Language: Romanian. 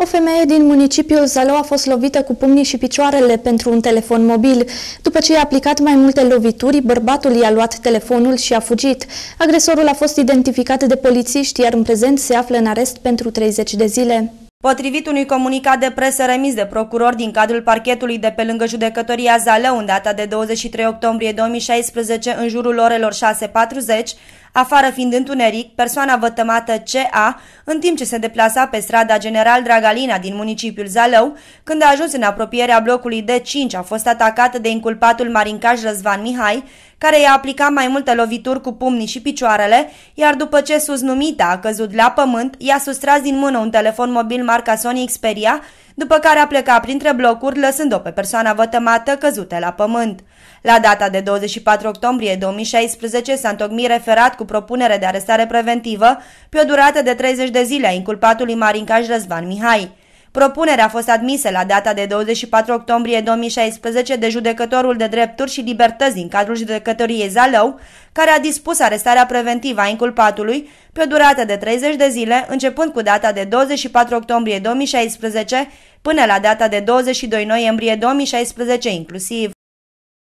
O femeie din municipiul Zalău a fost lovită cu pumnii și picioarele pentru un telefon mobil. După ce i-a aplicat mai multe lovituri, bărbatul i-a luat telefonul și a fugit. Agresorul a fost identificat de polițiști, iar în prezent se află în arest pentru 30 de zile. Potrivit unui comunicat de presă remis de procuror din cadrul parchetului de pe lângă judecătoria Zalău în data de 23 octombrie 2016 în jurul orelor 6.40, Afară fiind întuneric, persoana vătămată CA, în timp ce se deplasa pe strada General Dragalina din municipiul Zalău, când a ajuns în apropierea blocului D5, a fost atacată de inculpatul marincaș Răzvan Mihai, care i-a aplicat mai multe lovituri cu pumnii și picioarele, iar după ce susnumita a căzut la pământ, i-a sustras din mână un telefon mobil marca Sony Xperia, după care a plecat printre blocuri, lăsând-o pe persoana vătămată căzută la pământ. La data de 24 octombrie 2016 s-a întocmit referat cu propunere de arestare preventivă pe o durată de 30 de zile a inculpatului Marincaș Răzvan Mihai. Propunerea a fost admisă la data de 24 octombrie 2016 de judecătorul de drepturi și libertăți din cadrul judecătoriei Zalău, care a dispus arestarea preventivă a inculpatului pe o durată de 30 de zile, începând cu data de 24 octombrie 2016 până la data de 22 noiembrie 2016 inclusiv.